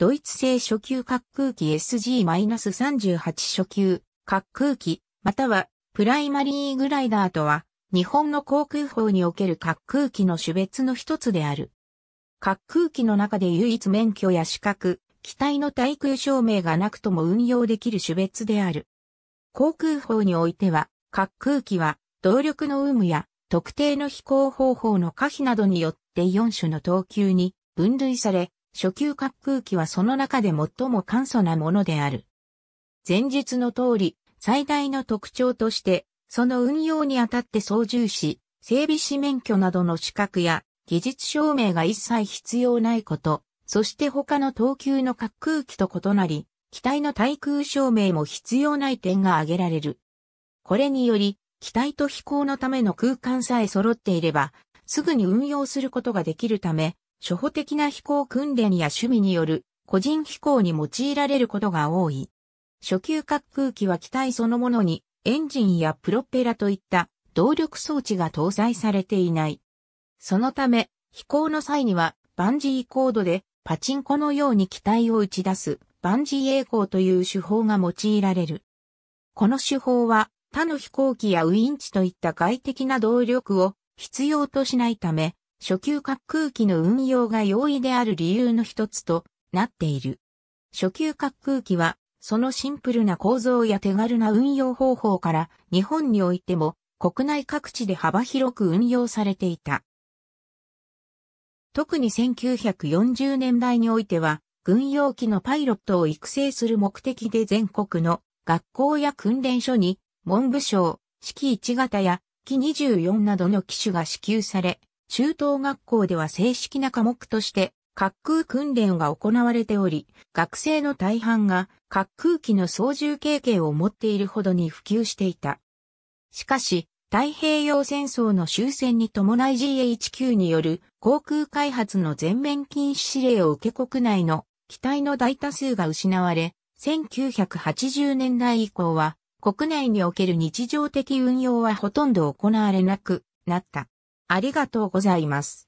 ドイツ製初級滑空機 SG-38 初級滑空機、またはプライマリーグライダーとは、日本の航空法における滑空機の種別の一つである。滑空機の中で唯一免許や資格、機体の対空証明がなくとも運用できる種別である。航空法においては、滑空機は動力の有無や特定の飛行方法の可否などによって4種の等級に分類され、初級滑空機はその中で最も簡素なものである。前述の通り、最大の特徴として、その運用にあたって操縦士、整備士免許などの資格や技術証明が一切必要ないこと、そして他の等級の滑空機と異なり、機体の対空証明も必要ない点が挙げられる。これにより、機体と飛行のための空間さえ揃っていれば、すぐに運用することができるため、初歩的な飛行訓練や趣味による個人飛行に用いられることが多い。初級滑空機は機体そのものにエンジンやプロペラといった動力装置が搭載されていない。そのため、飛行の際にはバンジーコードでパチンコのように機体を打ち出すバンジー栄光という手法が用いられる。この手法は他の飛行機やウインチといった外的な動力を必要としないため、初級滑空機の運用が容易である理由の一つとなっている。初級滑空機は、そのシンプルな構造や手軽な運用方法から日本においても国内各地で幅広く運用されていた。特に1940年代においては、軍用機のパイロットを育成する目的で全国の学校や訓練所に文部省、式1型や機24などの機種が支給され、中等学校では正式な科目として滑空訓練が行われており、学生の大半が滑空機の操縦経験を持っているほどに普及していた。しかし、太平洋戦争の終戦に伴い GHQ による航空開発の全面禁止指令を受け国内の機体の大多数が失われ、1980年代以降は国内における日常的運用はほとんど行われなくなった。ありがとうございます。